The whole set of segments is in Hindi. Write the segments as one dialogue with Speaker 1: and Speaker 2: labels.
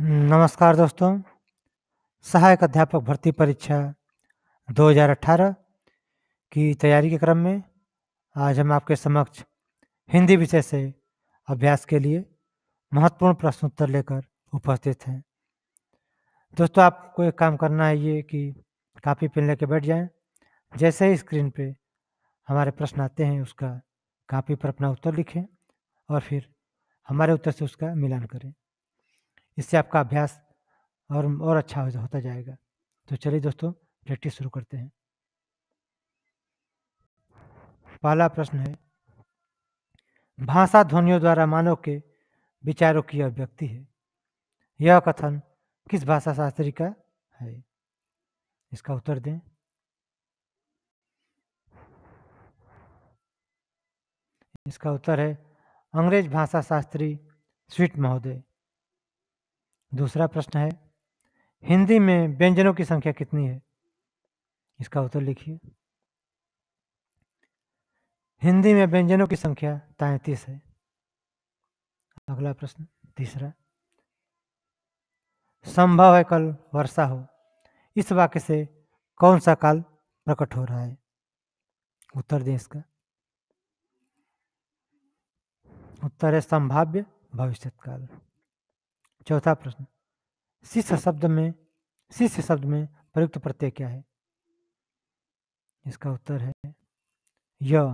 Speaker 1: नमस्कार दोस्तों सहायक अध्यापक भर्ती परीक्षा 2018 की तैयारी के क्रम में आज हम आपके समक्ष हिंदी विषय से अभ्यास के लिए महत्वपूर्ण प्रश्न उत्तर लेकर उपस्थित हैं दोस्तों आपको एक काम करना है ये कि कापी पेन लेके बैठ जाएं जैसे ही स्क्रीन पे हमारे प्रश्न आते हैं उसका कापी पर अपना उत्तर लिखें और फिर हमारे उत्तर से उसका मिलान करें इससे आपका अभ्यास और और अच्छा होता जाएगा तो चलिए दोस्तों प्रैक्टिस शुरू करते हैं पहला प्रश्न है भाषा ध्वनियों द्वारा मानव के विचारों की अभिव्यक्ति है यह कथन किस भाषा शास्त्री का है इसका उत्तर दें इसका उत्तर है अंग्रेज भाषा शास्त्री स्वीट महोदय दूसरा प्रश्न है हिंदी में व्यंजनों की संख्या कितनी है इसका उत्तर लिखिए हिंदी में व्यंजनों की संख्या तैंतीस है अगला प्रश्न तीसरा संभव है कल वर्षा हो इस वाक्य से कौन सा काल प्रकट हो रहा है उत्तर दें इसका उत्तर है संभाव्य भविष्यत काल चौथा प्रश्न शिष्य हाँ। शब्द में शिष्य शब्द में प्रयुक्त प्रत्यय क्या है इसका उत्तर है य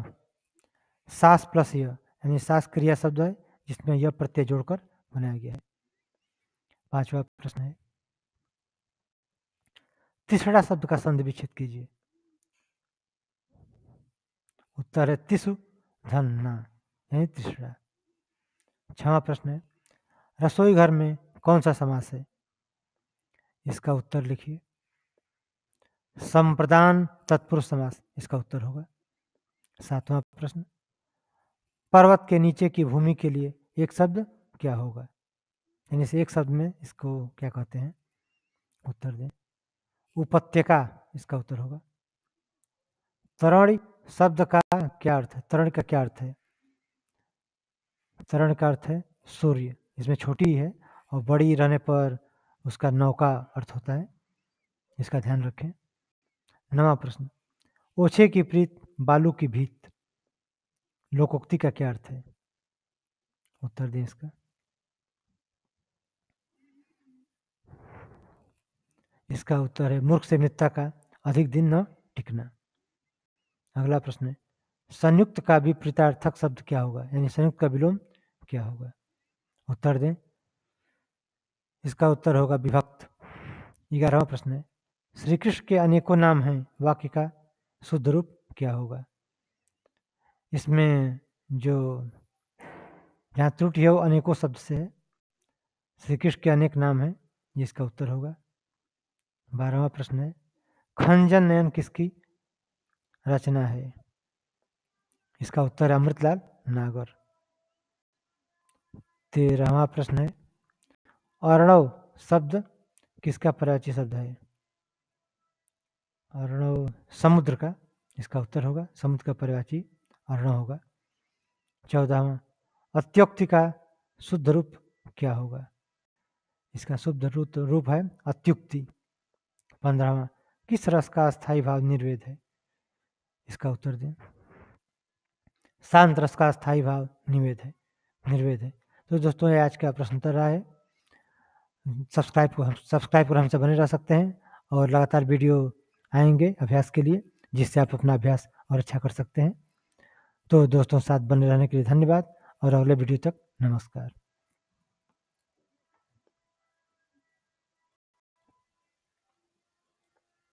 Speaker 1: सास प्लस यानी सास क्रिया शब्द है जिसमें यह प्रत्यय जोड़कर बनाया गया है पांचवा प्रश्न है तीसरा शब्द का संधि विच्छेद कीजिए उत्तर है तिसु धन यानी तीसरा छवा प्रश्न है रसोई घर में कौन सा समास है इसका उत्तर लिखिए संप्रदान तत्पुरुष समास इसका उत्तर होगा सातवां प्रश्न पर्वत के नीचे की भूमि के लिए एक शब्द क्या होगा यानी इस एक शब्द में इसको क्या कहते हैं उत्तर दें उपत्यका इसका उत्तर होगा तरण शब्द का क्या अर्थ है तरण का क्या अर्थ है तरण का अर्थ है सूर्य इसमें छोटी है और बड़ी रहने पर उसका नौका अर्थ होता है इसका ध्यान रखें नवा प्रश्न ओछे की प्रीत बालू की भीत लोकोक्ति का क्या अर्थ है उत्तर दें इसका इसका उत्तर है मूर्ख से मित्रता का अधिक दिन न टिकना अगला प्रश्न है संयुक्त का विपरीतार्थक शब्द क्या होगा यानी संयुक्त का विलोम क्या होगा उत्तर दें इसका उत्तर होगा विभक्त ग्यारहवा प्रश्न है श्री कृष्ण के अनेकों नाम हैं वाक्य का शुद्ध रूप क्या होगा इसमें जो जहाँ त्रुटि है वो अनेकों शब्द से है श्री कृष्ण के अनेक नाम हैं जिसका उत्तर होगा बारहवा प्रश्न है खंजन नयन किसकी रचना है इसका उत्तर अमृतलाल नागर तेरहवा प्रश्न है अर्णव शब्द किसका पर्याची शब्द है अर्णव समुद्र का इसका उत्तर होगा समुद्र का परिवाची अर्णव होगा चौदहवा अत्योक्ति का शुद्ध रूप क्या होगा इसका शुद्ध रूप रूप है अत्युक्ति पंद्रहवा किस रस का स्थायी भाव निर्वेद है इसका उत्तर दें शांत रस का स्थायी भाव निवेद है निर्वेद है तो दोस्तों ये आज का प्रश्नोत्तर रहा है सब्सक्राइब सब्सक्राइब कर हमसे बने रह सकते हैं और लगातार वीडियो आएंगे अभ्यास के लिए जिससे आप अपना अभ्यास और अच्छा कर सकते हैं तो दोस्तों साथ बने रहने के लिए धन्यवाद और अगले वीडियो तक नमस्कार